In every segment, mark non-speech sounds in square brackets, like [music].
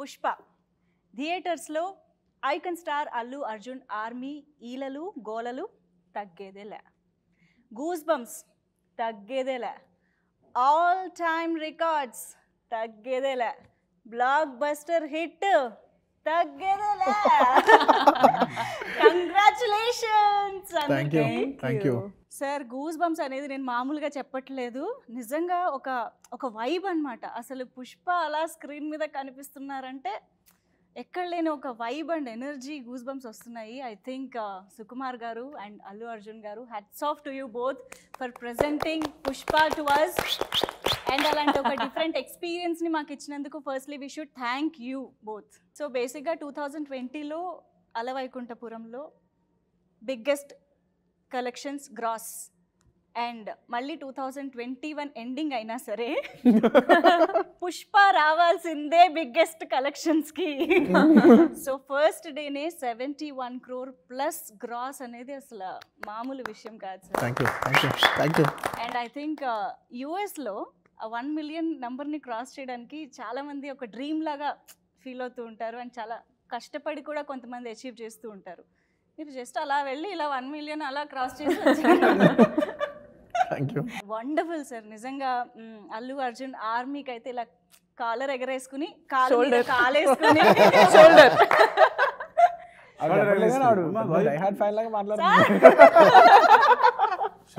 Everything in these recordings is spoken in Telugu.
పుష్ప థియేటర్స్లో icon star Allu Arjun army ఈలలు గోలలు తగ్గేదేలే గూస్ బంప్స్ తగ్గేదేలే ఆల్ టైమ్ రికార్డ్స్ తగ్గేదేలే blockbuster hit congratulations sir goosebumps అనేది నేను మామూలుగా చెప్పట్లేదు నిజంగా ఒక ఒక వైబ్ అనమాట అసలు పుష్ప అలా స్క్రీన్ మీద కనిపిస్తున్నారంటే ఎక్కడ లేని ఒక vibe and energy goosebumps వస్తున్నాయి I think uh, Sukumar garu and Allu Arjun garu hats off to you both for presenting Pushpa to us and అలాంటి ఒక డిఫరెంట్ ఎక్స్పీరియన్స్ ని మాకు ఇచ్చినందుకు firstly we should thank you both so బేసిక్గా టూ థౌజండ్ ట్వంటీలో అలవైకుంఠపురంలో బిగ్గెస్ట్ కలెక్షన్స్ గ్రాస్ అండ్ మళ్ళీ టూ థౌజండ్ ట్వంటీ వన్ ఎండింగ్ అయినా సరే [laughs] పుష్ప రావాల్సిందే బిగ్గెస్ట్ కలెక్షన్స్కి సో ఫస్ట్ డేనే seventy one crore plus gross అనేది అసలు మామూలు విషయం కాదు సార్ అండ్ ఐ థింక్ యుఎస్లో ఆ వన్ మిలియన్ నెంబర్ని క్రాస్ చేయడానికి చాలామంది ఒక డ్రీమ్ లాగా ఫీల్ అవుతూ ఉంటారు అండ్ చాలా కష్టపడి కూడా కొంతమంది అచీవ్ చేస్తూ ఉంటారు మీరు జస్ట్ అలా వెళ్ళి ఇలా వన్ మిలియన్ అలా క్రాస్ చేసి వండర్ఫుల్ సార్ నిజంగా అల్లు అర్జున్ ఆర్మీకి అయితే ఇలా కాలర్ ఎగరేసుకుని కాలేసుకుని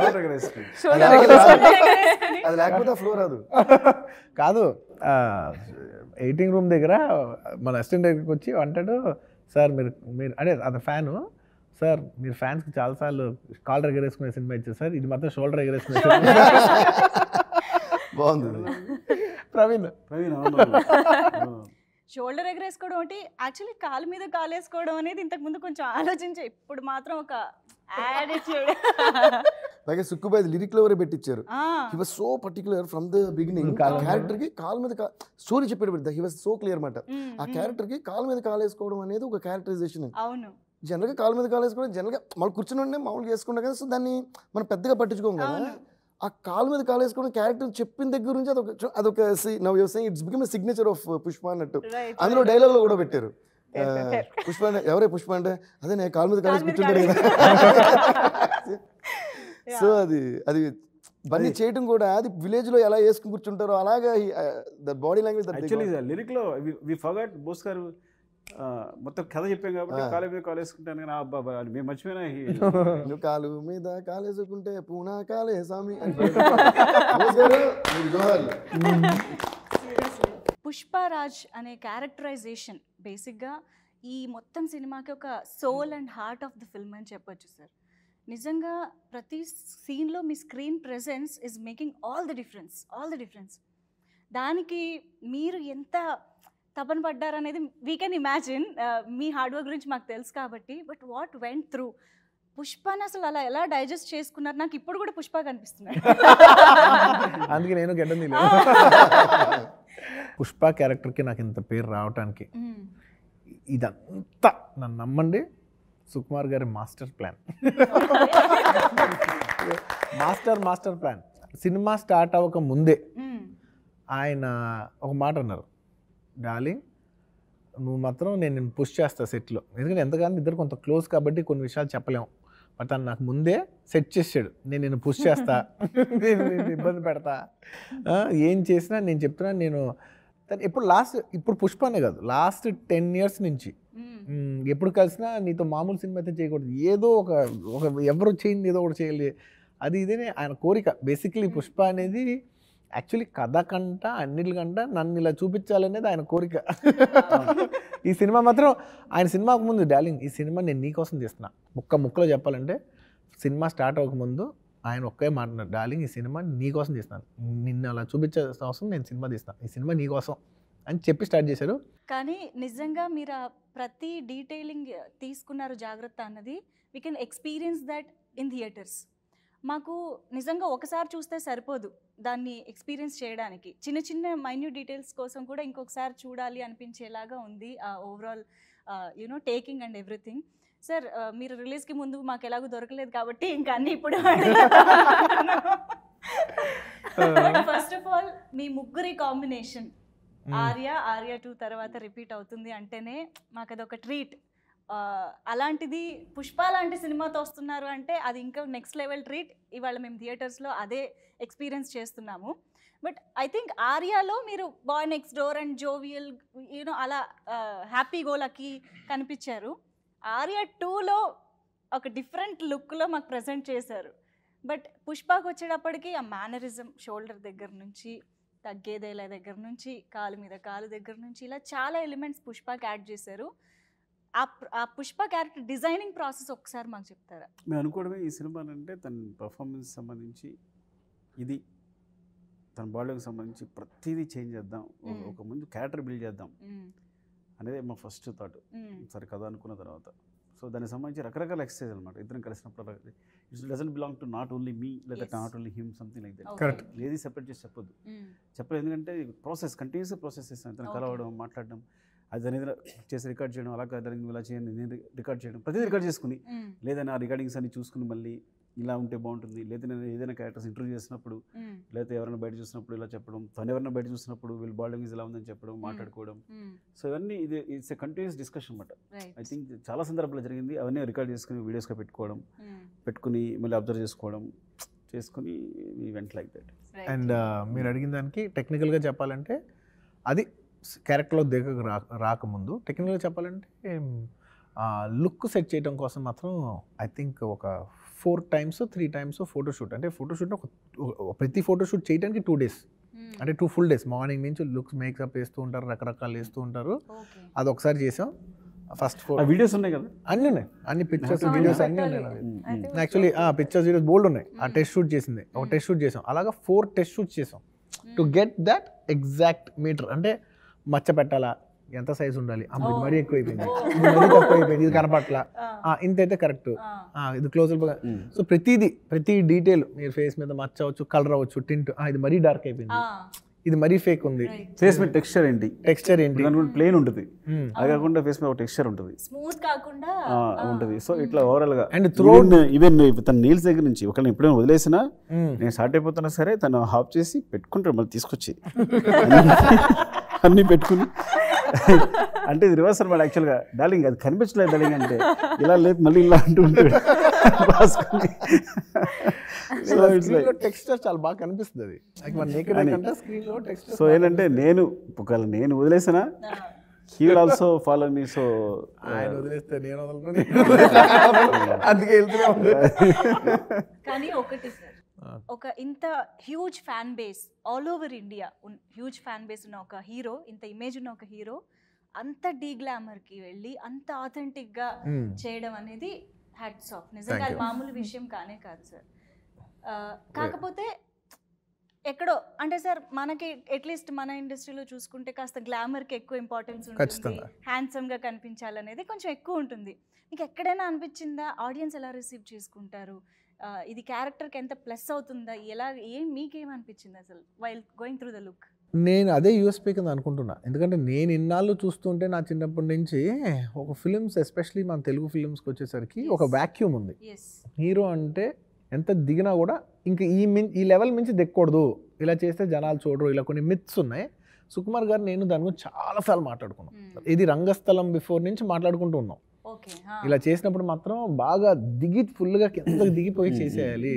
అది లేకపోతే ఫ్లోర్ కాదు ఎయిటింగ్ రూమ్ దగ్గర మన అసిస్టెంట్ దగ్గరికి వచ్చి అంటాడు సార్ మీరు మీరు అంటే అది ఫ్యాను సార్ మీరు ఫ్యాన్స్కి చాలాసార్లు కాలర్ ఎగరేసుకునే సినిమా ఇచ్చారు సార్ ఇది మాత్రం షోల్డర్ ఎగరేసుకునే బాగుంది ప్రవీణ్ ప్రవీణ్ షోల్డర్ ఎగరేసుకోవడం అంటే యాక్చువల్లీ కాలు మీద కాలు వేసుకోవడం అనేది ఇంతకు ముందు కొంచెం ఆలోచించే ఇప్పుడు మాత్రం ఒక [laughs] అలాగే సుక్కుబాయ్ లిరిక్ లో పెట్టించారు he was so particular from the beginning character కి కాల్ మీద స్టోరీ చెప్పేటప్పుడు హీ వాస్ సో క్లియర్ అనమాట ఆ క్యారెక్టర్ కి కాల్ మీద కాలు వేసుకోవడం అనేది ఒక క్యారెక్టరైజేషన్ అవును జనరల్గా కాల్ మీద కాలు వేసుకోవడం జనరల్గా మళ్ళీ కూర్చుని ఉండే మామూలుగా వేసుకుంటాం కదా సో దాన్ని మనం పెద్దగా పట్టించుకోము కదా ఆ కాల్ మీద కాలు వేసుకోవడం క్యారెక్టర్ చెప్పిన దగ్గర నుంచి అదొక అదొక now it's become signature of Pushpa అన్నట్టు అందులో డైలాగ్ లో కూడా పెట్టారు పుష్ప ఎవరే పుష్ప అంటే అదే నేను కాలు మీద కాలేసి కూర్చుంటాడు సో అది అది బండి చేయడం కూడా అది విలేజ్ లో ఎలా వేసుకుని కూర్చుంటారో అలాగా ద బాడీ లాంగ్వేజ్ లిరిక్ లో వి ఫగట్ బోస్ గారు మొత్తం కథ చెప్పాం కాబట్టి కాలు మీద కాలు వేసుకుంటాను కానీ అబ్బా మేము మర్చిపోయినా [laughs] నువ్వు కాలు మీద కాలు వేసుకుంటే పూనా కాలే స్వామి పుష్పరాజ్ అనే క్యారెక్టరైజేషన్ బేసిక్గా ఈ మొత్తం సినిమాకి ఒక soul and heart of the film అని చెప్పొచ్చు సార్ నిజంగా ప్రతి సీన్లో మీ screen presence is making all the difference all the difference దానికి మీరు ఎంత తపన పడ్డారనేది వీ కెన్ ఇమాజిన్ మీ హార్డ్ వర్క్ గురించి మాకు తెలుసు కాబట్టి బట్ వాట్ వెంట్ త్రూ పుష్పని అసలు అలా ఎలా డైజెస్ట్ చేసుకున్నారు నాకు ఇప్పుడు కూడా పుష్ప కనిపిస్తున్నాయి [laughs] అందుకే నేను పుష్ప క్యారెక్టర్కి నాకు ఇంత పేరు రావటానికి ఇదంతా నన్ను నమ్మండి సుకుమార్ గారి master plan master master plan cinema start అవ్వక ముందే ఆయన ఒక మాట అన్నారు డార్లింగ్ నువ్వు మాత్రం నేను నేను పుష్ చేస్తా సెట్లో ఎందుకంటే ఎంతగానో ఇద్దరు కొంత క్లోజ్ కాబట్టి కొన్ని విషయాలు చెప్పలేము బట్ తను నాకు ముందే సెట్ చేసాడు నేను నేను పుష్ చేస్తా [laughs] నేను ఇబ్బంది పెడతా ఏం చేసినా నేను చెప్తున్నా నేను తను ఎప్పుడు లాస్ట్ ఇప్పుడు పుష్పనే కాదు లాస్ట్ టెన్ ఇయర్స్ నుంచి ఎప్పుడు కలిసినా నీతో మామూలు సినిమా అయితే చేయకూడదు ఏదో ఒక ఒక ఎవరు చేయండి ఏదో ఒకటి చేయలే అది ఇదేనే ఆయన కోరిక బేసిక్లీ పుష్ప అనేది యాక్చువల్లీ కథ కంట అన్నిటికంట నన్ను ఇలా చూపించాలనేది ఆయన కోరిక ఈ సినిమా మాత్రం ఆయన సినిమాకు ముందు డార్లింగ్ ఈ సినిమా నేను నీకోసం చేస్తున్నా ముక్క ముక్కలో చెప్పాలంటే సినిమా స్టార్ట్ అవ్వకముందు ఆయన ఒక్కే మాట డార్లింగ్ ఈ సినిమా నీకోసం తీస్తాను నిన్ను అలా చూపించాల్సిన అవసరం నేను సినిమా తీస్తాను ఈ సినిమా నీకోసం అని చెప్పి స్టార్ట్ చేశారు కానీ నిజంగా మీరు ప్రతి డీటెయిలింగ్ తీసుకున్నారు జాగ్రత్త అన్నది we can experience that in theatres మాకు నిజంగా ఒకసారి చూస్తే సరిపోదు దాన్ని ఎక్స్పీరియన్స్ చేయడానికి చిన్న చిన్న మైన్యూ డీటెయిల్స్ కోసం కూడా ఇంకొకసారి చూడాలి అనిపించేలాగా ఉంది ఆ overall you know taking and everything sir మీరు రిలీజ్కి ముందు మాకు ఎలాగో దొరకలేదు కాబట్టి ఇంకా అన్ని ఇప్పుడు ఫస్ట్ ఆఫ్ ఆల్ మీ ముగ్గురి కాంబినేషన్ ఆర్య ఆర్య టూ తర్వాత రిపీట్ అవుతుంది అంటేనే మాకు అదొక ట్రీట్ అలాంటిది పుష్ప లాంటి సినిమాతో వస్తున్నారు అంటే అది ఇంకా నెక్స్ట్ లెవెల్ ట్రీట్ ఇవాళ మేము థియేటర్స్లో అదే ఎక్స్పీరియన్స్ చేస్తున్నాము బట్ ఐ థింక్ ఆర్యాలో మీరు boy next door and jovial you know అలా హ్యాపీ గోలకి కనిపించారు ఆర్య టూలో ఒక డిఫరెంట్ లుక్లో మాకు ప్రజెంట్ చేశారు బట్ పుష్పకు వచ్చేటప్పటికి ఆ మేనరిజం షోల్డర్ దగ్గర నుంచి తగ్గేదేలా దగ్గర నుంచి కాలు మీద కాలు దగ్గర నుంచి ఇలా చాలా ఎలిమెంట్స్ పుష్పకి యాడ్ చేశారు ఆ పుష్ప క్యారెక్టర్ డిజైనింగ్ ప్రాసెస్ ఒకసారి మాకు చెప్తారా మేము అనుకోవడమే ఈ అంటే తన పర్ఫార్మెన్స్ సంబంధించి ఇది తన బాడీకి సంబంధించి ప్రతిదీ చేంజ్ చేద్దాం ఒక ముందు క్యారెక్టర్ బిల్డ్ చేద్దాం అనేది మా ఫస్ట్ థాట్ hmm. సరే కదా అనుకున్న తర్వాత సో దానికి సంబంధించి రకరకాల ఎక్సర్సైజ్ అనమాట ఇద్దరం కలిసినప్పుడు it's doesn't belong to not only me లేదా not only him something like that correct లేదీ సెపరేట్ చేసి చెప్పొద్దు hmm. చెప్పలేదు ఎందుకంటే ప్రాసెస్ కంటిన్యూస్ ప్రాసెస్ చేస్తాను ఇతను కలవడం మాట్లాడడం అది అనేది చేసి రికార్డ్ చేయడం అలా కాదు ఇలా చేయండి నేను రికార్డ్ చేయడం ప్రతిదీ రికార్డ్ చేసుకుని hmm. లేదని ఆ రికార్డింగ్స్ అన్ని చూసుకుని మళ్ళీ ఇలా ఉంటే బాగుంటుంది లేదా నేను ఏదైనా క్యారెక్టర్స్ ఇంటర్వ్యూ చేసినప్పుడు లేకపోతే ఎవరైనా బయట చూసినప్పుడు ఇలా చెప్పడం తను ఎవరైనా బయట చూసినప్పుడు వీళ్ళు బాల్డింగ్ ఇలా ఉందని చెప్పడం మాట్లాడుకోవడం సో ఇవన్నీ ఇది ఇట్స్ ఎ కంటిన్యూస్ డిస్కషన్ అనమాట ఐ థింక్ చాలా సందర్భాలు జరిగింది అవన్నీ రికార్డ్ చేసుకుని వీడియోస్గా పెట్టుకోవడం పెట్టుకుని మళ్ళీ అబ్జర్వ్ చేసుకోవడం చేసుకుని ఈవెంట్ లైక్ దట్ అండ్ మీరు అడిగిన దానికి టెక్నికల్గా చెప్పాలంటే అది క్యారెక్టర్లో దిగ రా రాకముందు టెక్నికల్గా చెప్పాలంటే లుక్ సెట్ చేయడం కోసం మాత్రం ఐ థింక్ ఒక four times three times photoshoot అంటే ఫోటోషూట్ ప్రతి ఫోటోషూట్ చేయడానికి టూ డేస్ hmm. అంటే టూ ఫుల్ డేస్ మార్నింగ్ నుంచి లుక్స్ మేకప్ వేస్తూ ఉంటారు రకరకాలు వేస్తూ ఉంటారు అది ఒకసారి చేసాం ఫస్ట్ వీడియోస్ ఉన్నాయి కదా అన్నీ ఉన్నాయి అన్ని పిక్చర్స్ వీడియోస్ అన్నీ ఉన్నాయి hmm, యాక్చువల్లీ hmm. ఆ పిక్చర్స్ వీడియోస్ బోల్డ్ ఉన్నాయి ఆ టెస్ట్ షూట్ చేసింది ఒక టెస్ట్ షూట్ చేసాం అలాగా ఫోర్ టెస్ట్ షూట్ చేసాం to get that exact meter అంటే మచ్చ పెట్టాలా ఎంత సైజ్ ఉండాలి అమ్మ మరీ ఎక్కువైపోయింది మరీ అయిపోయింది ఇది కనపట్ల ఇంత అయితే కరెక్ట్ ఇది క్లోజ్ సో ప్రతిదీ ప్రతి డీటెయిల్ మీరు ఫేస్ మీద మచ్చ అవచ్చు కలర్ అవచ్చు టింట్ ఇది మరీ డార్క్ అయిపోయింది ఇది మరీ ఫేక్ ఉంది ఫేస్ మీద టెక్స్చర్ ఏంటి టెక్స్చర్ ఏంటి ప్లేన్ ఉంటుంది hmm. అది కాకుండా ఫేస్ మీద ఒక టెక్స్చర్ ఉంటుంది స్మూత్ కాకుండా ఉంటుంది సో ఇట్లా ఓవరాల్ గా అండ్ త్రో ఈవెన్ తన నీల్స్ దగ్గర నుంచి ఒకళ్ళని ఎప్పుడైనా వదిలేసినా hmm. నేను స్టార్ట్ అయిపోతున్నా సరే తను హాఫ్ చేసి పెట్టుకుంటాడు మళ్ళీ తీసుకొచ్చి అన్ని పెట్టుకుని అంటే ఇది రివర్స్ అనమాట యాక్చువల్గా డార్లింగ్ అది కనిపించలేదు డార్లింగ్ అంటే ఇలా లేదు మళ్ళీ ఇలా అంటూ ఉంటాడు [laughs] స్క్రీన్లో చాలా బాగా కనిపిస్తుంది సో ఏంటంటే నేను ఒకవేళ నేను వదిలేసినా ఆల్సో ఫాలో మీ సో ఆయన uh, వదిలేస్తే నేను [laughs] అందుకే కానీ ఒకటి సార్ ఒక ఇంత huge fan base all over India huge fan base ఉన్న ఒక హీరో ఇంత ఇమేజ్ ఉన్న ఒక హీరో అంత డీ గ్లామర్ కి వెళ్ళి అంత గా hmm. చేయడం అనేది హ్యాట్స్ ఆఫ్ నిజంగా మామూలు విషయం కానే కాదు సార్ కాకపోతే ఎక్కడో అంటే సార్ మనకి అట్లీస్ట్ మన ఇండస్ట్రీలో చూసుకుంటే కాస్త గ్లామర్కి ఎక్కువ ఇంపార్టెన్స్ ఉంటుంది హ్యాండ్సమ్గా కనిపించాలనేది కొంచెం ఎక్కువ ఉంటుంది మీకు ఎక్కడైనా అనిపించిందా ఆడియన్స్ ఎలా రిసీవ్ చేసుకుంటారు ఇది క్యారెక్టర్కి ఎంత ప్లస్ అవుతుందా ఎలా ఏం మీకేమనిపించింది అసలు while going through the look నేను అదే యూఎస్పీ కింద అనుకుంటున్నా ఎందుకంటే నేను ఇన్నాళ్ళు చూస్తుంటే నా చిన్నప్పటి నుంచి ఒక ఫిలిమ్స్ ఎస్పెషలీ మన తెలుగు ఫిలిమ్స్కి వచ్చేసరికి ఒక వ్యాక్యూమ్ ఉంది హీరో అంటే ఎంత దిగినా కూడా ఇంకా ఈ మిన్ ఈ లెవెల్ మించి దిక్కకూడదు ఇలా చేస్తే జనాలు చూడరు ఇలా కొన్ని మిత్స్ ఉన్నాయి సుకుమార్ గారు నేను దాని గురించి చాలాసార్లు మాట్లాడుకున్నాం ఇది రంగస్థలం బిఫోర్ నుంచి మాట్లాడుకుంటూ ఉన్నాం ఇలా చేసినప్పుడు మాత్రం బాగా దిగి ఫుల్గా ఎంత దిగిపోయి చేసేయాలి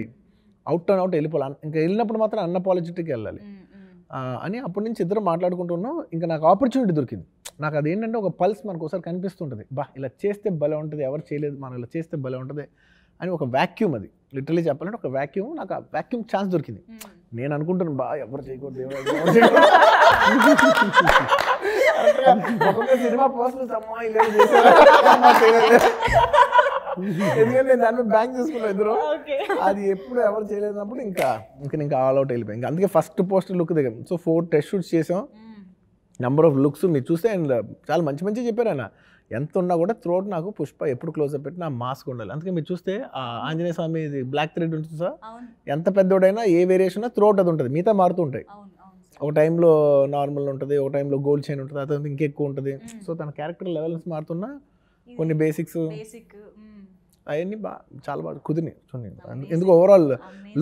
అవుట్ అండ్ అవుట్ వెళ్ళిపోవాలి ఇంకా వెళ్ళినప్పుడు మాత్రం అన్నపాలజిటికి వెళ్ళాలి అని అప్పటి నుంచి ఇద్దరు మాట్లాడుకుంటున్నాం ఇంకా నాకు ఆపర్చునిటీ దొరికింది నాకు అదేంటంటే ఒక పల్స్ మనకు ఒకసారి కనిపిస్తుంటుంది బా ఇలా చేస్తే భలే ఉంటుంది ఎవరు చేయలేదు మనం ఇలా చేస్తే భలే ఉంటుంది అని ఒక వ్యాక్యూమ్ అది లిటరలీ చెప్పాలంటే ఒక వ్యాక్యూమ్ నాకు ఆ వ్యాక్యూమ్ ఛాన్స్ దొరికింది నేను అనుకుంటాను బా ఎవరు చేయకూడదు [laughs] సినిమా పోస్టులు ఎందుకంటే బ్యాంక్ చేసుకున్నాను ఇద్దరు అది ఎప్పుడు ఎవరు చేయలేనప్పుడు ఇంకా ఇంకా ఇంకా ఆల్ అవుట్ వెళ్ళిపోయి ఇంకా అందుకే ఫస్ట్ పోస్ట్ లుక్ దగ్గర సో ఫోర్ టెస్ట్ షూట్స్ చేసాం నెంబర్ ఆఫ్ లుక్స్ మీరు చూస్తే అండ్ చాలా మంచి మంచి చెప్పారు ఆయన ఎంత ఉన్నా కూడా త్రోట్ నాకు పుష్ప ఎప్పుడు క్లోజ్ అప్ పెట్టినా మాస్క్ ఉండాలి అందుకే మీరు చూస్తే ఆంజనేయ స్వామి ఇది బ్లాక్ థ్రెడ్ ఉంటుంది సార్ ఎంత పెద్దోడైనా ఏ వేరియేషన్ త్రోట్ అది ఉంటుంది మిగతా మారుతూ ఉంటాయి ఒక టైంలో నార్మల్ ఉంటుంది ఒక టైంలో గోల్డ్ చైన్ ఉంటుంది అతను ఇంకెక్కువ ఉంటుంది సో తన క్యారెక్టర్ లెవెల్స్ మారుతున్నా కొన్ని బేసిక్స్ అవన్నీ బా చాలా బాగా కుదిరినాయి చూడండి ఎందుకు ఓవరాల్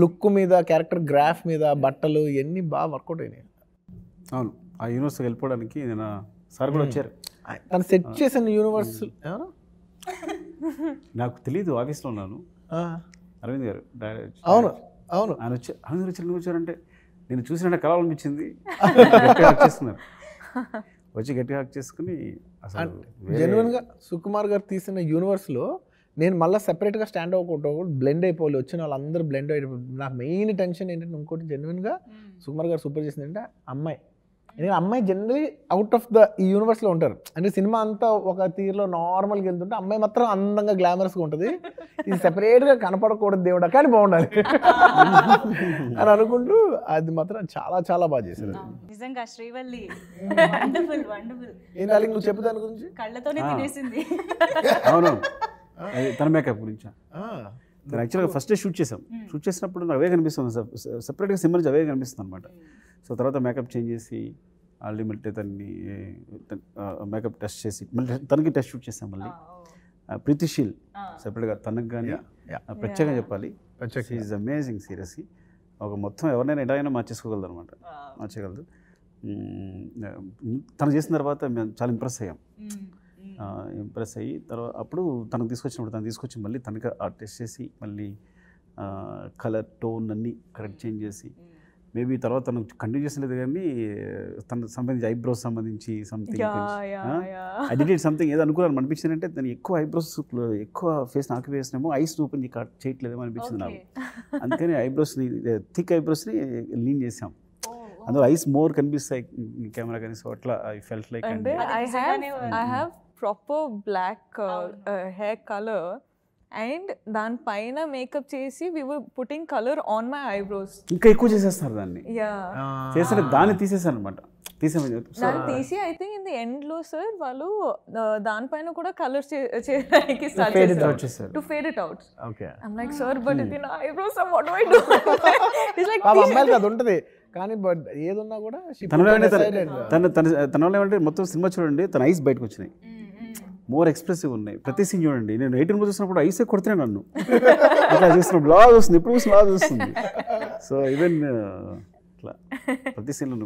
లుక్ మీద క్యారెక్టర్ గ్రాఫ్ మీద బట్టలు ఇవన్నీ బాగా వర్కౌట్ అయినాయి అవును ఆ యూనివర్స్కి వెళ్ళిపోవడానికి నేను సార్ కూడా వచ్చారు తను సెట్ చేసిన యూనివర్స్ hmm. నాకు తెలీదు ఆఫీస్లో ఉన్నాను అరవింద్ గారు అవును అవును ఆయన వచ్చి అరవింద్ గారు చిన్న వచ్చారంటే నేను చూసిన కళ అనిపించింది చేస్తున్నారు వచ్చి గట్టిగా హక్ చేసుకుని జెన్యున్గా సుకుమార్ గారు తీసిన యూనివర్స్లో నేను మళ్ళీ సెపరేట్గా స్టాండ్ అవ్వకుండా బ్లెండ్ అయిపోవాలి వచ్చిన వాళ్ళందరూ బ్లెండ్ అయిపోయి నా మెయిన్ టెన్షన్ ఏంటంటే ఇంకోటి జెన్యున్గా hmm. సుకుమార్ గారు సూపర్ చేసింది అంటే అమ్మాయి ఎందుకంటే అమ్మాయి జనరలీ అవుట్ ఆఫ్ ద ఈ యూనివర్స్లో ఉంటారు అంటే సినిమా అంతా ఒక తీరులో నార్మల్గా వెళ్తుంటే అమ్మాయి మాత్రం అందంగా గ్లామరస్గా ఉంటుంది ఇది సెపరేట్గా కనపడకూడదు దేవుడా కానీ బాగుండాలి అని అనుకుంటూ అది మాత్రం చాలా చాలా బాగా చేశారు నిజంగా శ్రీవల్లి hmm. వండర్ఫుల్ వండర్ఫుల్ ఏంటి నువ్వు చెప్పు దాని గురించి కళ్ళతోనే తినేసింది అవును తన మేకప్ గురించి నేను యాక్చువల్గా ఫస్ట్ షూట్ చేసాం షూట్ చేసినప్పుడు నాకు అవే కనిపిస్తుంది సెపరేట్గా సినిమా నుంచి అవే కనిపిస్తుంది అనమాట సో hmm. తర్వాత మేకప్ చేంజ్ చేసి ఆల్రెడీ మళ్ళీ తనని మేకప్ టెస్ట్ చేసి మళ్ళీ తనకి టెస్ట్ షూట్ చేసాం మళ్ళీ ప్రీతిశీల్ సెపరేట్గా తనకు కానీ ప్రత్యేకంగా చెప్పాలి ఈజ్ అమేజింగ్ సీరియస్ ఒక మొత్తం ఎవరినైనా ఎలాగైనా మార్చేసుకోగలదు అనమాట మార్చగలదు తను చేసిన తర్వాత మేము చాలా ఇంప్రెస్ అయ్యాం ఇంప్రెస్ అయ్యి తర్వాత అప్పుడు తనకు తీసుకొచ్చినప్పుడు తను తీసుకొచ్చి మళ్ళీ తనకి టెస్ట్ చేసి మళ్ళీ కలర్ టోన్ అన్నీ కరెక్ట్ చేంజ్ చేసి మేబీ hmm. తర్వాత తను కంటిన్యూ చేసలేదు కానీ తన సంబంధించి ఐబ్రోస్ సంబంధించి సంథింగ్ ఐ సంథింగ్ ఏదో అనుకున్నాను అనిపించింది అంటే తను ఎక్కువ ఐబ్రోస్ ఎక్కువ ఫేస్ నాకు వేసినామో ఐస్ ఓపెన్ చేయట్లేదేమో అనిపించింది నాకు అందుకని ఐబ్రోస్ని థిక్ ఐబ్రోస్ని లీన్ చేసాం అందులో ఐస్ మోర్ కనిపిస్తాయి కెమెరా కానీ అట్లా ఐ ఫెల్ట్ లైక్ అంటే I have proper black hair colour and దానిపైన మేకప్ చేసి we were putting colour on my eyebrows ఇంకా ఎక్కువ చేసేస్తారు దాన్ని యా చేసిన దాన్ని తీసేసారు అనమాట దాన్ని తీసి ఐ ఇన్ ది ఎండ్ లో సార్ వాళ్ళు uh, దానిపైన కూడా కలర్ చేయడానికి స్టార్ట్ చేశారు to fade it out okay I like sir but ఇది నా eyebrows what do I do it's like పాప అమ్మాయిలకి అది ఉంటది కానీ బట్ ఏదున్నా కూడా తన తన తన మొత్తం సినిమా చూడండి తన ఐస్ బయటకు వచ్చినాయి hmm. మోర్ ఎక్స్ప్రెసివ్ ఉన్నాయి ప్రతి సీన్ చూడండి నేను ఎయిటీన్ చూసినప్పుడు ఐసే కొడుతున్నాను నన్ను అట్లా చూసిన బ్లాగ్ వస్తుంది ఇప్పుడు చూసిన బ్లాగ్ వస్తుంది సో uh, ఈవెన్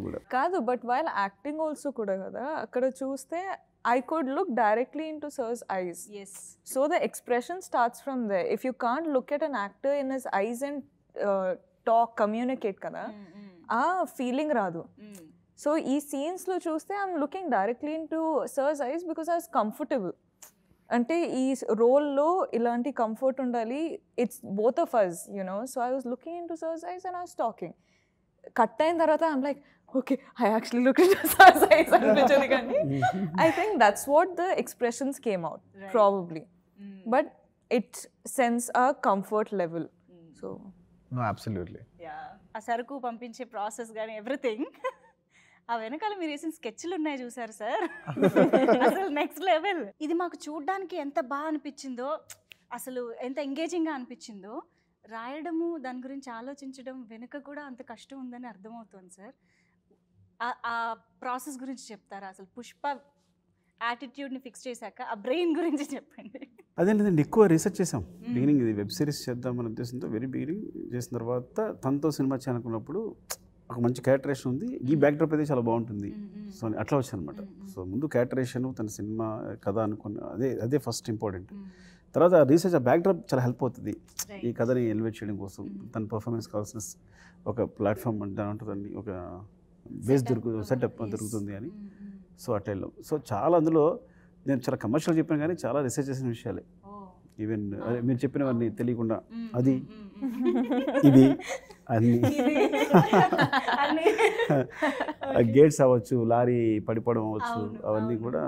కూడా కాదు బట్ వైల్ యాక్టింగ్ ఆల్సో కూడా కదా అక్కడ చూస్తే I could look directly into sir's eyes yes so the expression starts from the if you can't look at an actor in his eyes and talk communicate కదా mm, mm. ఆ ఫీలింగ్ రాదు mm. సో ఈ సీన్స్లో చూస్తే I'm looking directly into sir's eyes because eyes comfortable అంటే ఈ రోల్లో ఇలాంటి కంఫర్ట్ ఉండాలి it's both of us you know so I was looking into sir's eyes and I was talking cut అయిన తర్వాత I'm like okay I actually look sir's eyes అనిపించదు కానీ I think that's what the expressions came out probably but it sense ఆ comfort level so no absolutely ఆ సరుకు పంపించే ప్రాసెస్ కానీ ఎవ్రీథింగ్ ఆ వెనకాల మీరు వేసిన స్కెచ్లు ఉన్నాయి చూసారు సార్ [laughs] అసలు నెక్స్ట్ లెవెల్ ఇది మాకు చూడడానికి ఎంత బాగా అనిపించిందో అసలు ఎంత ఎంగేజింగ్గా అనిపించిందో రాయడము దాని గురించి ఆలోచించడం వెనుక కూడా అంత కష్టం ఉందని అర్థమవుతుంది సార్ ఆ ప్రాసెస్ గురించి చెప్తారా అసలు పుష్ప యాటిట్యూడ్ని ఫిక్స్ చేశాక ఆ బ్రెయిన్ గురించి చెప్పండి లేదండి ఎక్కువ రీసెర్చ్ చేసాం బిగినింగ్ ఇది వెబ్ సిరీస్ చేద్దామని ఉద్దేశంతో వెరీ బిగినింగ్ చేసిన తర్వాత తనతో సినిమా చేయాలనుకున్నప్పుడు ఒక మంచి క్యాటరేషన్ ఉంది ఈ బ్యాక్డ్రాప్ అయితే చాలా బాగుంటుంది సో అట్లా అనమాట సో ముందు క్యాటరేషన్ తన సినిమా కథ అనుకున్న అదే అదే ఫస్ట్ ఇంపార్టెంట్ తర్వాత రీసెర్చ్ ఆ బ్యాక్డ్రాప్ చాలా హెల్ప్ అవుతుంది ఈ కథని ఎలివేట్ చేయడం కోసం తన పర్ఫార్మెన్స్ కావాల్సిన ఒక ప్లాట్ఫామ్ అంటే ఉంటుందండి ఒక బేస్ దొరుకుతుంది సెటప్ దొరుకుతుంది అని సో అట్లా సో చాలా అందులో నేను చాలా కమర్షియల్ చెప్పాను కానీ చాలా రీసెర్చ్ చేసిన విషయాలే ఈవెన్ మీరు చెప్పినవన్నీ తెలియకుండా అది ఇది అన్ని గేట్స్ అవ్వచ్చు లారీ పడిపోవడం అవ్వచ్చు అవన్నీ కూడా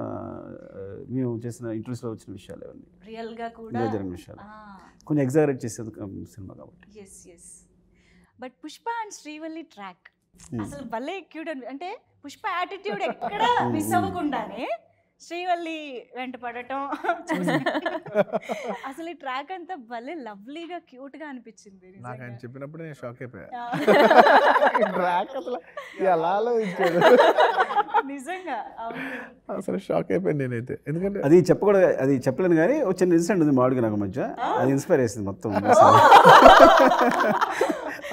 మేము చేసిన ఇంట్రెస్ట్లో వచ్చిన విషయాలు అవన్నీ జరిగిన విషయాలు కొంచెం ఎగ్జాగరేట్ చేసేది సినిమా కాబట్టి yes yes but Pushpa and Srivalli track అసలు భలే క్యూట్ అంటే పుష్ప యాటిట్యూడ్ ఎక్కడ మిస్ అవ్వకుండానే శ్రీవల్లి వెంట పడటం [laughs] అసలు ఈ ట్రాక్ అంతా భలే లవ్లీగా క్యూట్ గా అనిపించింది నాకు ఆయన చెప్పినప్పుడు నేను షాక్ అయిపోయా అసలు నిజంగా అసలు షాక్ అయిపోయింది నేనైతే ఎందుకంటే అది చెప్పకూడదు అది చెప్పలేను కానీ వచ్చిన ఇన్సిడెంట్ ఉంది మామిడికి నాకు మధ్య అది ఇన్స్పైర్ చేసింది మొత్తం [laughs]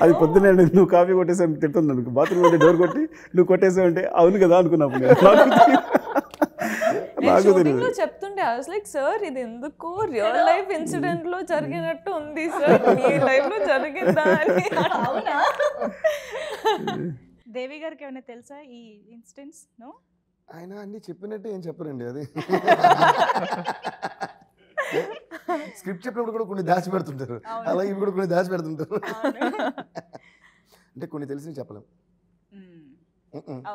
అది పొద్దునే నువ్వు కాఫీ కొట్టేసాను తిట్టుంది బాత్రూమ్ కొట్టి డోర్ కొట్టి నువ్వు అంటే అవును కదా అనుకున్నప్పుడు షూటింగ్ తెలియదు చెప్తుండే ఐ లైక్ సార్ ఇది ఎందుకు రియల్ లైఫ్ ఇన్సిడెంట్ లో జరిగినట్టు ఉంది సార్ మీ లైఫ్ లో జరిగిందా [laughs] దేవి గారికి ఏమైనా తెలుసా ఈ ఇన్స్టెన్స్ నో ఆయన అన్ని చెప్పినట్టు ఏం చెప్పరండి అది [laughs] స్క్రిప్ట్ చెప్పినప్పుడు కూడా కొన్ని దాచి పెడుతుంటారు అలాగే ఇవి కూడా కొన్ని దాచి పెడుతుంటారు అంటే కొన్ని తెలిసి చెప్పలేము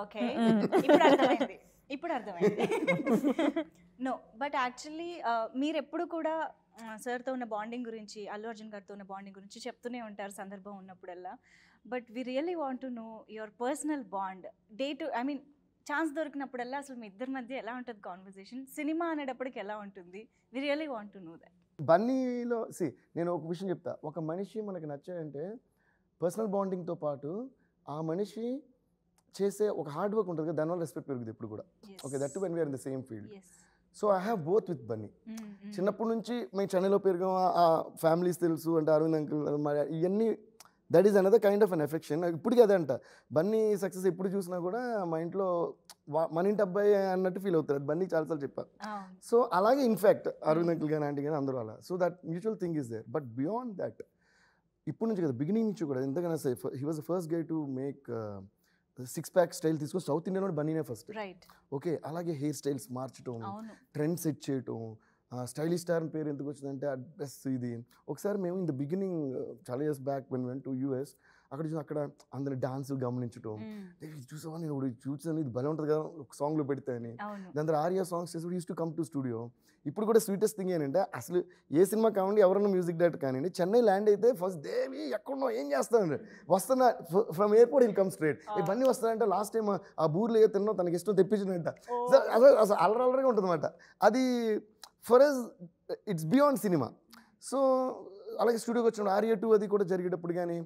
ఓకే ఇప్పుడు అర్థమైంది నో బట్ యాక్చువల్లీ మీరు ఎప్పుడు కూడా సార్తో uh, ఉన్న బాండింగ్ గురించి అల్లు అర్జున్ గారితో ఉన్న బాండింగ్ గురించి చెప్తూనే ఉంటారు సందర్భం ఉన్నప్పుడల్లా but we really want to know your personal bond day to I mean chance దొరికినప్పుడల్లా అసలు మీ ఇద్దరి మధ్య ఎలా ఉంటుంది కాన్వర్జేషన్ సినిమా అనేటప్పటికి ఎలా ఉంటుంది we really want to know that బన్నీలో సి నేను ఒక విషయం చెప్తా ఒక మనిషి మనకు నచ్చాడంటే పర్సనల్ బాండింగ్తో పాటు ఆ మనిషి చేసే ఒక హార్డ్ వర్క్ ఉంటుంది కదా దానివల్ల రెస్పెక్ట్ పెరుగుతుంది ఎప్పుడు కూడా okay that when we're in the same field so I have both with Bunny చిన్నప్పటి నుంచి మేము చెన్నైలో పెరిగాం ఆ ఫ్యామిలీస్ తెలుసు అంటే అరవింద్ అంకుల్ ఇవన్నీ that is another kind of an affection ఇప్పటికీ అదే అంట బన్నీ సక్సెస్ ఎప్పుడు చూసినా కూడా మా ఇంట్లో మన ఇంటి అబ్బాయి అన్నట్టు ఫీల్ అవుతారు అది బన్నీ చాలాసార్లు చెప్పారు సో అలాగే ఇన్ఫ్యాక్ట్ అరవింద్ అంకుల్ కానీ ఆంటీ కానీ అందరూ అలా so that mutual thing is there but beyond that ఇప్పటి నుంచి కదా బిగినింగ్ నుంచి కూడా ఎంతకైనా he was the first guy to make six pack style తీసుకొని సౌత్ ఇండియాలో బన్నీనే ఫస్ట్ ఓకే అలాగే హెయిర్ స్టైల్స్ మార్చడం ట్రెండ్ సెట్ చేయటం స్టైలిష్ స్టార్ పేరు ఎందుకు వచ్చిందంటే ఆ డ్రెస్ ఇది ఒకసారి మేము ఇన్ ద బిగినింగ్ చాలా years back when when to US అక్కడ చూసి అక్కడ అందరి డాన్స్ గమనించడం చూసావా నేను ఇప్పుడు చూసాను ఇది భలే ఉంటుంది కదా ఒక సాంగ్లో పెడితే అని దాని ఆర్యా సాంగ్స్ చేసి use to come to studio ఇప్పుడు కూడా స్వీటెస్ట్ థింగ్ ఏంటంటే అసలు ఏ సినిమా కావండి ఎవరన్నా మ్యూజిక్ డైరెక్టర్ కానీ చెన్నై ల్యాండ్ అయితే ఫస్ట్ దేవి ఎక్కడో ఏం చేస్తాను వస్తున్నా from airport I'll come straight ఇవన్నీ వస్తానంటే లాస్ట్ టైం ఆ బూర్లో ఏ తిన్నో తనకి ఇష్టం తెప్పించినట్ట అసలు అసలు అలరలరగా ఉంటుంది అది for us it's beyond cinema so అలాగే స్టూడియోకి వచ్చిన ఆర్య టూ అది కూడా జరిగేటప్పుడు కానీ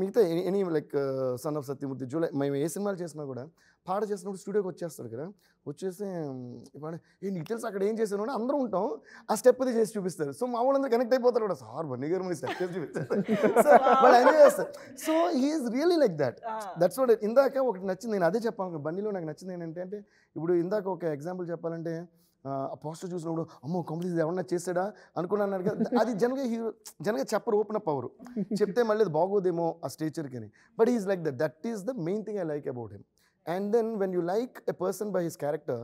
మిగతా any like son of Satyamurthy July మేము ఏ సినిమాలు చేసినా కూడా పాట చేసినప్పుడు స్టూడియోకి వచ్చేస్తాడు కదా వచ్చేసి ఇప్పుడు ఏ నీకు తెలుసు అక్కడ ఏం చేశాను అని అందరూ ఉంటాం ఆ స్టెప్ అది చేసి చూపిస్తారు సో మా వాళ్ళందరూ కనెక్ట్ అయిపోతారు కూడా సార్ బన్నీ గారు మీరు స్టెప్ చేసి చూపిస్తారు so is really like that that's what ఇందాక ఒకటి నచ్చింది నేను అదే చెప్పాను బన్నీలో నాకు నచ్చింది ఏంటంటే అంటే ఇప్పుడు ఇందాక ఒక ఎగ్జాంపుల్ చెప్పాలంటే పోస్టర్ చూసినప్పుడు అమ్మో కంప్లీట్ ఎవరన్నా చేశాడా అనుకున్నాను కదా అది జనగా హీరో జనగా చెప్పరు ఓపెన్ అప్ అవరు చెప్తే మళ్ళీ అది బాగోదేమో ఆ స్టేచర్కి అని but is like that that is the main thing I like about him and then when you like a person by his character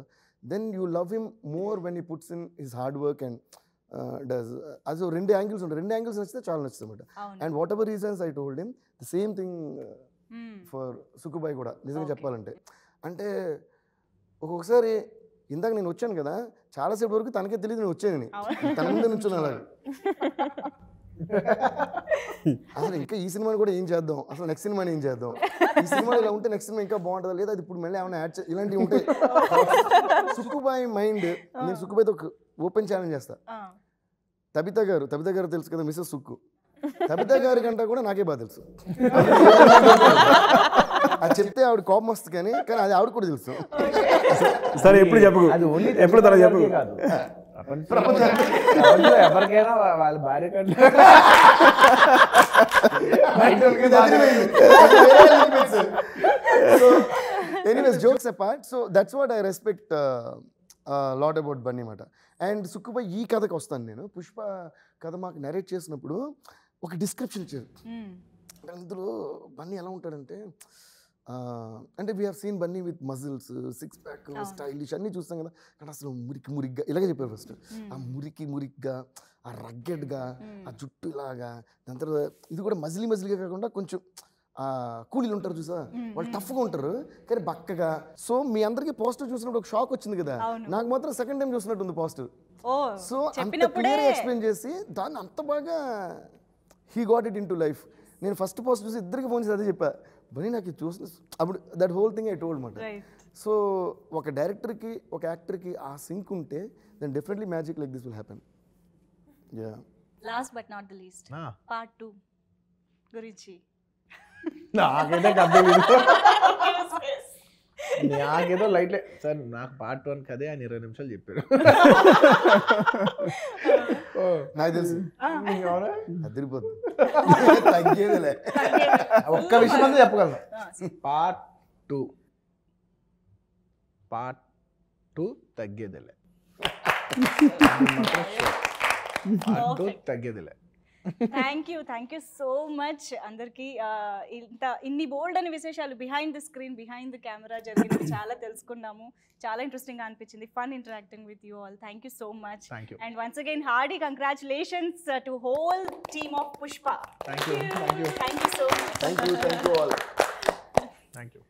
then you love him more when he puts in his hard work and does అది రెండు యాంగిల్స్ ఉంటాయి రెండు యాంగిల్స్ నచ్చితే చాలా నచ్చుతుంది and whatever reasons I told him the same thing for Sukkubhai కూడా నిజంగా చెప్పాలంటే అంటే ఒక్కొక్కసారి ఇందాక నేను వచ్చాను కదా చాలాసేపు వరకు తనకే తెలియదు నేను వచ్చాను తన ముందు నుంచి అలాగే అసలు ఇంకా ఈ సినిమాని కూడా ఏం చేద్దాం అసలు నెక్స్ట్ సినిమాని ఏం చేద్దాం ఈ సినిమా ఇలా ఉంటే నెక్స్ట్ సినిమా ఇంకా బాగుంటుందా లేదా అది ఇప్పుడు మళ్ళీ ఏమైనా యాడ్ ఇలాంటివి ఉంటాయి సుక్కుబాయి మైండ్ నేను సుక్కుబాయితో ఓపెన్ ఛాలెంజ్ చేస్తా తబిత గారు తబిత గారు తెలుసు కదా మిస్సెస్ సుక్కు తబిత గారి కంటే కూడా నాకే బాగా తెలుసు [laughs] అది చెప్తే ఆవిడ కోపం వస్తుంది కానీ కానీ అది ఆవిడ కూడా తెలుసు సరే ఎప్పుడు చెప్పు ఎప్పుడు తర్వాత చెప్పు anyways jokes apart so that's what I respect lot about Bunny అనమాట అండ్ సుక్కుపై ఈ కథకు వస్తాను నేను పుష్ప కథ మాకు నరేట్ చేసినప్పుడు ఒక డిస్క్రిప్షన్ ఇచ్చారు hmm. అందులో బన్నీ ఎలా ఉంటాడంటే అంటే we're seen Bunny with muscles six pack stylish అన్నీ చూస్తాం కదా కానీ అసలు మురికి మురిగ్గా ఇలాగే చెప్పారు ఫస్ట్ ఆ మురికి మురిగ్గా ఆ రగ్గెడ్గా ఆ జుట్టు ఇలాగా దాని తర్వాత ఇది కూడా మజిలీ మజిలీగా కాకుండా కొంచెం కూలీలు ఉంటారు చూసా వాళ్ళు టఫ్గా ఉంటారు కానీ బక్కగా సో మీ అందరికీ పాజిటివ్ చూసినప్పుడు ఒక షాక్ వచ్చింది కదా నాకు మాత్రం సెకండ్ టైం చూసినట్టు ఉంది పాజిటివ్ సో అంత క్లియర్ ఎక్స్ప్లెయిన్ చేసి దాన్ని అంత బాగా he got it into life నేను ఫస్ట్ పోస్ట్ చూసి ఇద్దరికి ఫోన్ చేసి అదే చెప్పాను బని నాకు ఇది చూసిన అప్పుడు that whole thing I told మాట సో ఒక డైరెక్టర్కి ఒక యాక్టర్కి ఆ సింక్ ఉంటే then definitely magic like this will happen yeah last but not the least part two గురించి [laughs] నాకైతే [laughs] నాకేదో లైట్ సార్ నాకు పార్ట్ టూ అని కదే అని ఇరవై నిమిషాలు చెప్పారు [laughs] నాకు తెలుసు అదిరిపోతుంది [laughs] తగ్గేదిలే ఒక్క విషయం అంతా చెప్పగలను పార్ట్ టూ పార్ట్ టూ తగ్గేదిలే పార్ట్ [laughs] టూ తగ్గేదిలే thank you thank you so much అందరికీ ఇంత ఇన్ని బోల్డ్ అనే విశేషాలు behind the screen behind the camera జరిగింది చాలా తెలుసుకున్నాము చాలా ఇంట్రెస్టింగ్ అనిపించింది fun interacting with you all thank you so much and once again hearty congratulations to whole team of Pushpa thank you so much thank you